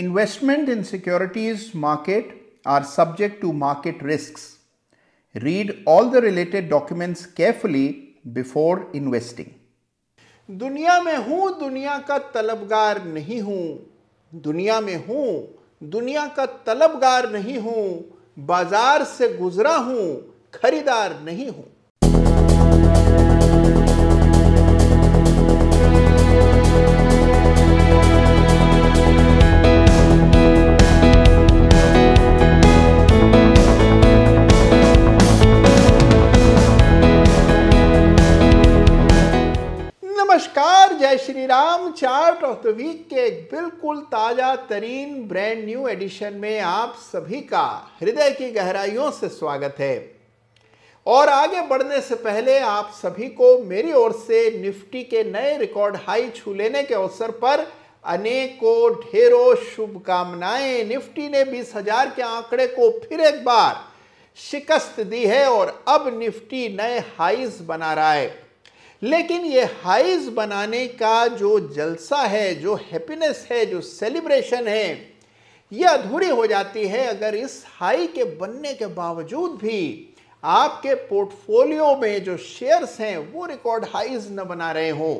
Investment in securities market are subject to market risks. Read all the related documents carefully before investing. दुनिया में हूँ दुनिया का तलबगार नहीं हूँ दुनिया में हूँ दुनिया का तलबगार नहीं हूँ बाजार से गुजरा हूँ खरीदार नहीं हूँ नमस्कार जय Shri Ram chart of the week के एक बिल्कुल ताज़ा तरीन ब्रांड न्यू एडिशन में आप सभी का हृदय की गहराइयों से स्वागत है और आगे बढ़ने से पहले आप सभी को मेरी ओर से निफ्टी के नए रिकॉर्ड हाई छू लेने के अवसर पर अनेकों ढेरों शुभकामनाएं निफ्टी ने बीस हजार के आंकड़े को फिर एक बार शिकस्त दी है और अब निफ्टी नए हाइज बना रहा है लेकिन ये हाइज बनाने का जो जलसा है जो हैप्पीनेस है जो सेलिब्रेशन है यह अधूरी हो जाती है अगर इस हाई के बनने के बावजूद भी आपके पोर्टफोलियो में जो शेयर्स हैं वो रिकॉर्ड हाइज न बना रहे हों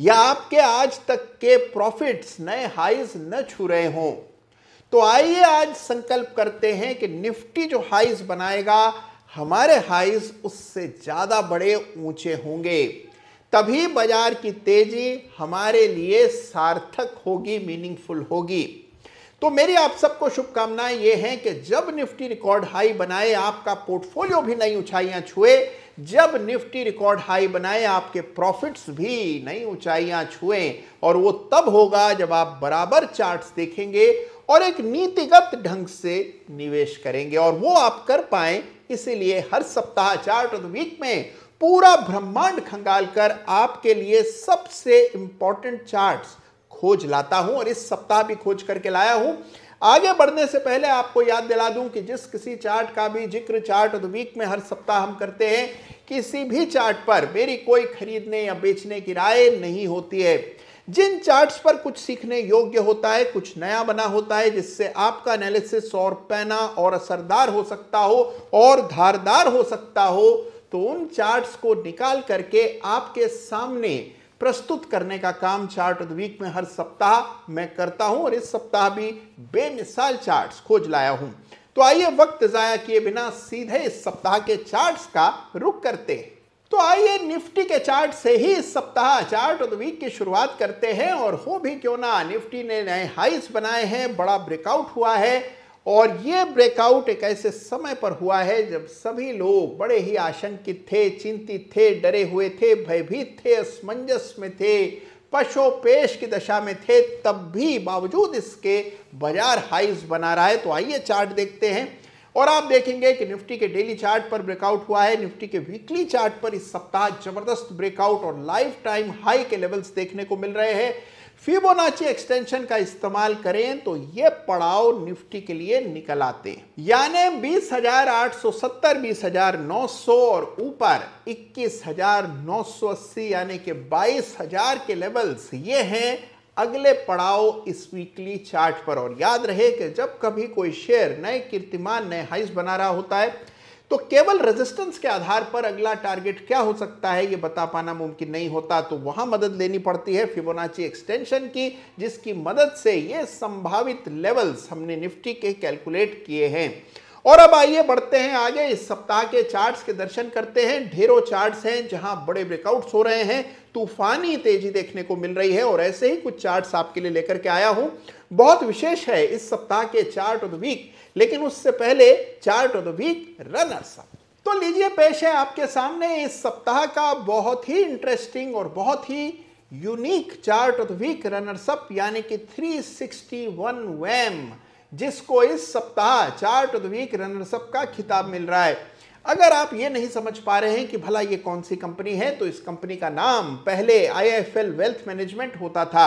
या आपके आज तक के प्रॉफिट्स नए हाइज न छू रहे हों तो आइए आज संकल्प करते हैं कि निफ्टी जो हाइज बनाएगा हमारे हाइज उससे ज़्यादा बड़े ऊंचे होंगे तभी बाजार की तेजी हमारे लिए सार्थक होगी मीनिंगफुल होगी तो मेरी आप सबको शुभकामनाएं ये हैं कि जब निफ्टी रिकॉर्ड हाई बनाए आपका पोर्टफोलियो भी नई ऊंचाइयां छुए जब निफ्टी रिकॉर्ड हाई बनाए आपके प्रॉफिट्स भी नई ऊंचाइयां छुए और वो तब होगा जब आप बराबर चार्ट्स देखेंगे और एक नीतिगत ढंग से निवेश करेंगे और वो आप कर पाए इसीलिए हर सप्ताह चार्ट ऑफ द वीक में पूरा ब्रह्मांड खंगाल कर आपके लिए सबसे इंपॉर्टेंट चार्ट्स खोज लाता हूं और इस सप्ताह भी खोज करके लाया हूं आगे बढ़ने से पहले आपको याद दिला दूं कि जिस किसी चार्ट का भी जिक्र चार्ट ऑफ द वीक में हर सप्ताह हम करते हैं किसी भी चार्ट पर मेरी कोई खरीदने या बेचने की राय नहीं होती है जिन चार्ट्स पर कुछ सीखने योग्य होता है कुछ नया बना होता है जिससे आपका एनालिसिस और पैना और असरदार हो सकता हो और धारदार हो सकता हो तो उन चार्ट्स को निकाल करके आपके सामने प्रस्तुत करने का काम चार्ट ऑफ वीक में हर सप्ताह मैं करता हूं और इस सप्ताह भी बेमिसाल चार्ट्स खोज लाया हूं तो आइए वक्त जाया किए बिना सीधे इस सप्ताह के चार्ट्स का रुख करते हैं तो आइए निफ्टी के चार्ट से ही इस सप्ताह चार्ट ऑफ द वीक की शुरुआत करते हैं और हो भी क्यों ना निफ्टी ने नए हाइस बनाए हैं बड़ा ब्रेकआउट हुआ है और ये ब्रेकआउट एक ऐसे समय पर हुआ है जब सभी लोग बड़े ही आशंकित थे चिंतित थे डरे हुए थे भयभीत थे असमंजस में थे पशोपेश की दशा में थे तब भी बावजूद इसके बाजार हाइस बना रहा है तो आइए चार्ट देखते हैं और आप देखेंगे कि निफ्टी के डेली चार्ट पर ब्रेकआउट हुआ है निफ्टी के वीकली चार्ट पर इस सप्ताह जबरदस्त ब्रेकआउट और लाइफ टाइम हाई के लेवल्स देखने को मिल रहे हैं फिबोनाची एक्सटेंशन का इस्तेमाल करें तो ये पड़ाव निफ्टी के लिए निकल आते यानी बीस हजार आठ सौ सत्तर बीस हजार नौ सौ और ऊपर इक्कीस हजार नौ सौ अस्सी यानी कि बाईस हजार के लेवल्स ये हैं अगले पड़ाव इस वीकली चार्ट पर और याद रहे कि जब कभी कोई शेयर नए कीर्तिमान नए हाइस बना रहा होता है तो केवल रेजिस्टेंस के आधार पर अगला टारगेट क्या हो सकता है ये बता पाना मुमकिन नहीं होता तो वहां मदद लेनी पड़ती है फिबोनाची एक्सटेंशन की जिसकी मदद से ये संभावित लेवल्स हमने निफ्टी के कैलकुलेट किए हैं और अब आइए बढ़ते हैं आगे इस सप्ताह के चार्ट्स के दर्शन करते हैं ढेरों चार्ट्स हैं जहां बड़े ब्रेकआउट्स हो रहे हैं तूफानी तेजी देखने को मिल रही है और ऐसे ही कुछ चार्ट्स आपके लिए लेकर के आया हूं बहुत विशेष है इस सप्ताह के चार्ट ऑफ द वीक लेकिन उससे पहले chart of the week runners तो लीजिए पेश है आपके सामने इस सप्ताह का बहुत ही इंटरेस्टिंग और बहुत ही unique chart of the week runners up यानी कि 361 वैम जिसको इस सप्ताह chart of the week runners up का खिताब मिल रहा है अगर आप ये नहीं समझ पा रहे हैं कि भला ये कौन सी कंपनी है तो इस कंपनी का नाम पहले आईआईएफएल वेल्थ मैनेजमेंट होता था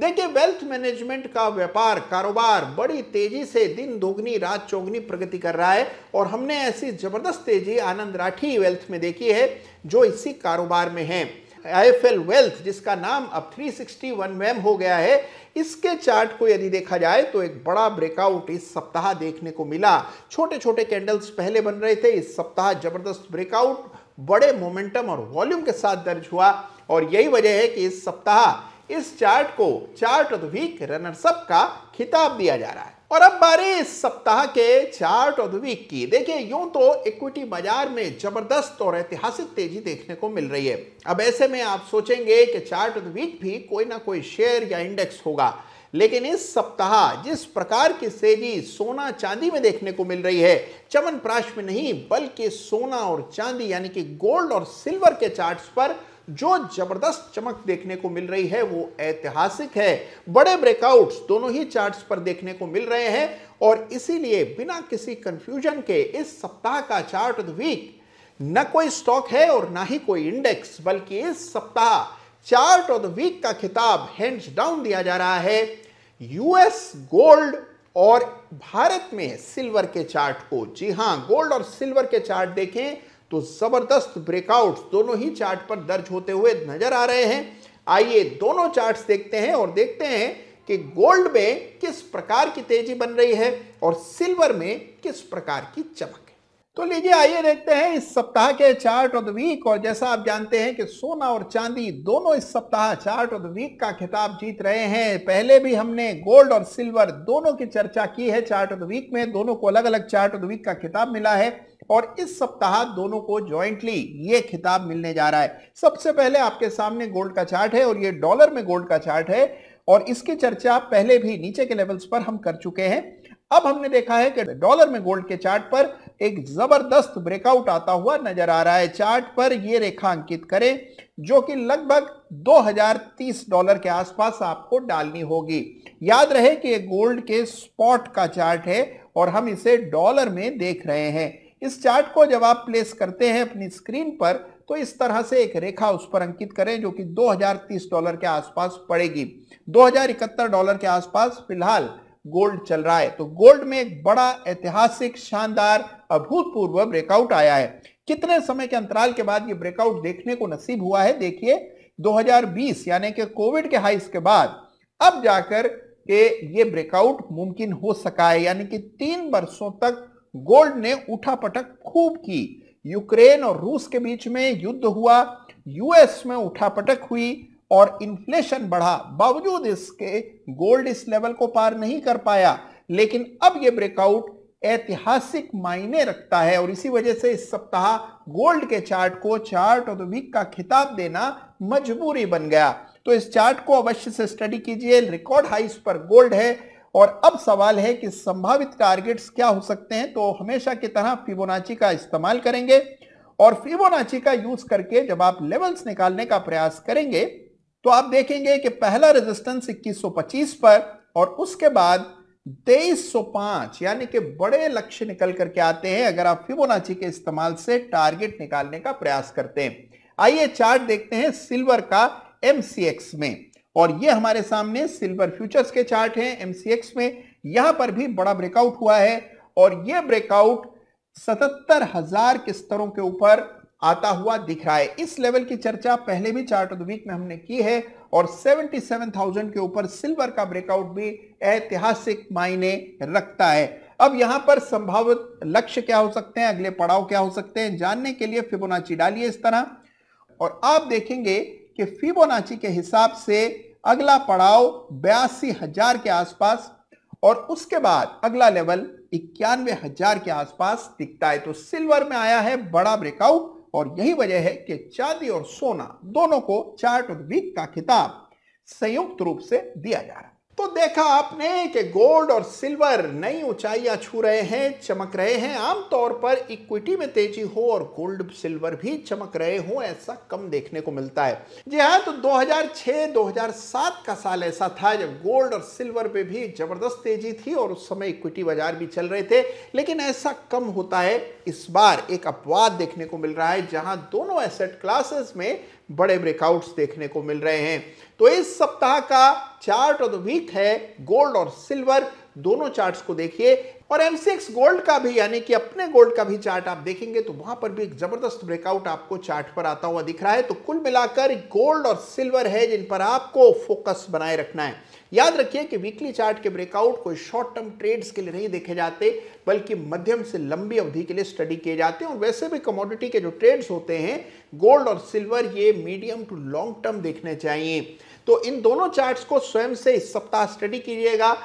देखिए वेल्थ मैनेजमेंट का व्यापार कारोबार बड़ी तेजी से दिन दोगुनी रात चौगुनी प्रगति कर रहा है और हमने ऐसी जबरदस्त तेजी आनंद राठी वेल्थ में देखी है जो इसी कारोबार में है आईएफएल वेल्थ जिसका नाम अब 361 मैम हो गया है इसके चार्ट को यदि देखा जाए तो एक बड़ा ब्रेकआउट इस सप्ताह देखने को मिला छोटे छोटे कैंडल्स पहले बन रहे थे इस सप्ताह जबरदस्त ब्रेकआउट बड़े मोमेंटम और वॉल्यूम के साथ दर्ज हुआ और यही वजह है कि इस सप्ताह इस चार्ट को chart of the week runners up का खिताब दिया जा रहा है और अब बारे इस सप्ताह के चार्ट ऑफ द वीक की देखिए यूं तो इक्विटी बाजार में जबरदस्त और ऐतिहासिक तेजी देखने को मिल रही है अब ऐसे में आप सोचेंगे कि चार्ट ऑफ द वीक भी कोई ना कोई शेयर या इंडेक्स होगा लेकिन इस सप्ताह जिस प्रकार की तेजी सोना चांदी में देखने को मिल रही है चमन प्राश में नहीं बल्कि सोना और चांदी यानी कि गोल्ड और सिल्वर के चार्ट पर जो जबरदस्त चमक देखने को मिल रही है वो ऐतिहासिक है बड़े ब्रेकआउट्स दोनों ही चार्ट्स पर देखने को मिल रहे हैं और इसीलिए बिना किसी कंफ्यूजन के इस सप्ताह का चार्ट ऑफ द वीक न कोई स्टॉक है और ना ही कोई इंडेक्स बल्कि इस सप्ताह चार्ट ऑफ द वीक का खिताब हैंड्स डाउन दिया जा रहा है यूएस गोल्ड और भारत में सिल्वर के चार्ट को जी हां गोल्ड और सिल्वर के चार्ट देखें तो जबरदस्त ब्रेकआउट्स दोनों ही चार्ट पर दर्ज होते हुए नजर आ रहे हैं आइए दोनों चार्ट्स देखते हैं और देखते हैं कि गोल्ड में किस प्रकार की तेजी बन रही है और सिल्वर में किस प्रकार की चमक तो लीजिए आइए देखते हैं इस सप्ताह के चार्ट ऑफ द वीक और जैसा आप जानते हैं कि सोना और चांदी दोनों इस सप्ताह चार्ट ऑफ द वीक का खिताब जीत रहे हैं पहले भी हमने गोल्ड और सिल्वर दोनों की चर्चा की है चार्ट ऑफ द वीक में दोनों को अलग अलग चार्ट ऑफ द वीक का खिताब मिला है और इस सप्ताह दोनों को ज्वाइंटली ये खिताब मिलने जा रहा है सबसे पहले आपके सामने गोल्ड का चार्ट है और ये डॉलर में गोल्ड का चार्ट है और इसकी चर्चा पहले भी नीचे के लेवल्स पर हम कर चुके हैं अब हमने देखा है कि डॉलर में गोल्ड के चार्ट पर एक जबरदस्त ब्रेकआउट आता हुआ नजर आ रहा है चार्ट पर यह रेखांकित करें जो कि लगभग 2030 डॉलर के आसपास आपको डालनी होगी याद रहे कि ये गोल्ड के स्पॉट का चार्ट है और हम इसे डॉलर में देख रहे हैं इस चार्ट को जब आप प्लेस करते हैं अपनी स्क्रीन पर तो इस तरह से एक रेखा उस पर अंकित करें जो कि 2030 डॉलर के आसपास पड़ेगी दो डॉलर के आसपास फिलहाल गोल्ड चल रहा है तो गोल्ड में एक बड़ा ऐतिहासिक शानदार अभूतपूर्व ब्रेकआउट आया है कितने समय के अंतराल के बाद ये ब्रेकआउट देखने को नसीब हुआ है देखिए 2020 यानी कि कोविड के हाइस के बाद अब जाकर के ये ब्रेकआउट मुमकिन हो सका है यानी कि तीन वर्षों तक गोल्ड ने उठा पटक खूब की यूक्रेन और रूस के बीच में युद्ध हुआ यूएस में उठापटक हुई और इन्फ्लेशन बढ़ा बावजूद इसके गोल्ड इस लेवल को पार नहीं कर पाया लेकिन अब यह ब्रेकआउट ऐतिहासिक मायने रखता है और इसी वजह से इस सप्ताह गोल्ड के चार्ट को चार्ट ऑफ द वीक का खिताब देना मजबूरी बन गया तो इस चार्ट को अवश्य से स्टडी कीजिए रिकॉर्ड हाइस पर गोल्ड है और अब सवाल है कि संभावित टारगेट्स क्या हो सकते हैं तो हमेशा की तरह फिबोनाची का इस्तेमाल करेंगे और फिबोनाची का यूज करके जब आप लेवल्स निकालने का प्रयास करेंगे तो आप देखेंगे कि पहला रेजिस्टेंस 2125 पर और उसके बाद 2305 यानी कि बड़े लक्ष्य निकल करके आते हैं अगर आप फिबोनाची के इस्तेमाल से टारगेट निकालने का प्रयास करते हैं आइए चार्ट देखते हैं सिल्वर का एमसीएक्स में और ये हमारे सामने सिल्वर फ्यूचर्स के चार्ट हैं एमसीएक्स में यहां पर भी बड़ा ब्रेकआउट हुआ है और यह ब्रेकआउट सतहत्तर हजार के स्तरों के ऊपर आता हुआ दिख रहा है इस लेवल की चर्चा पहले भी चार्ट ऑफ द वीक में हमने की है और 77,000 के ऊपर सिल्वर का ब्रेकआउट भी ऐतिहासिक मायने रखता है अब यहां पर संभावित लक्ष्य क्या हो सकते हैं अगले पड़ाव क्या हो सकते हैं जानने के लिए फिबोनाची डालिए इस तरह और आप देखेंगे कि फिबोनाची के हिसाब से अगला पड़ाव बयासी हजार के आसपास और उसके बाद अगला लेवल इक्यानवे हजार के आसपास दिखता है तो सिल्वर में आया है बड़ा ब्रेकआउट और यही वजह है कि चांदी और सोना दोनों को चार्ट ऑफ वीक का खिताब संयुक्त रूप से दिया जा रहा है तो देखा आपने कि गोल्ड और सिल्वर नई ऊंचाइयां छू रहे हैं चमक रहे हैं आमतौर पर इक्विटी में तेजी हो और गोल्ड सिल्वर भी चमक रहे हो ऐसा कम देखने को मिलता है जी हाँ तो 2006-2007 का साल ऐसा था जब गोल्ड और सिल्वर पे भी जबरदस्त तेजी थी और उस समय इक्विटी बाजार भी चल रहे थे लेकिन ऐसा कम होता है इस बार एक अपवाद देखने को मिल रहा है जहां दोनों एसेट क्लासेस में बड़े ब्रेकआउट्स देखने को मिल रहे हैं तो इस सप्ताह का चार्ट ऑफ द वीक है गोल्ड और सिल्वर दोनों चार्ट्स को देखिए और एमसीएक्स गोल्ड का भी यानी कि अपने गोल्ड का भी चार्ट आप देखेंगे तो वहां पर भी एक जबरदस्त ब्रेकआउट आपको चार्ट पर आता हुआ दिख रहा है तो कुल मिलाकर गोल्ड और सिल्वर है जिन पर आपको फोकस बनाए रखना है याद रखिए कि वीकली चार्ट के ब्रेकआउट कोई शॉर्ट टर्म ट्रेड्स के लिए नहीं देखे जाते बल्कि मध्यम से लंबी अवधि के लिए स्टडी किए जाते हैं और वैसे भी कमोडिटी के जो ट्रेड्स होते हैं गोल्ड और सिल्वर ये मीडियम टू लॉन्ग टर्म देखने चाहिए तो इन दोनों चार्ट्स को स्वयं से इस सप्ताह स्टडी कीजिएगा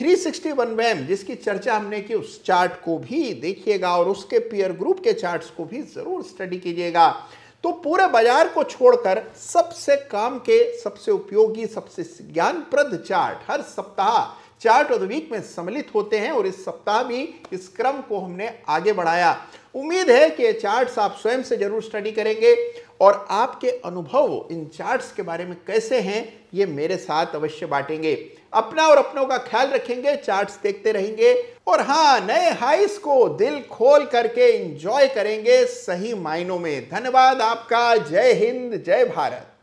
361 वैम जिसकी चर्चा हमने की उस चार्ट को भी देखिएगा और उसके पीयर ग्रुप के चार्ट्स को भी ज़रूर स्टडी कीजिएगा तो पूरे बाजार को छोड़कर सबसे काम के सबसे उपयोगी सबसे ज्ञानप्रद चार्ट हर सप्ताह चार्ट ऑफ द वीक में सम्मिलित होते हैं और इस सप्ताह भी इस क्रम को हमने आगे बढ़ाया उम्मीद है कि ये चार्ट्स आप स्वयं से जरूर स्टडी करेंगे और आपके अनुभव इन चार्ट्स के बारे में कैसे हैं ये मेरे साथ अवश्य बांटेंगे अपना और अपनों का ख्याल रखेंगे चार्ट्स देखते रहेंगे और हाँ नए हाइस को दिल खोल करके एंजॉय करेंगे सही मायनों में धन्यवाद आपका जय हिंद जय भारत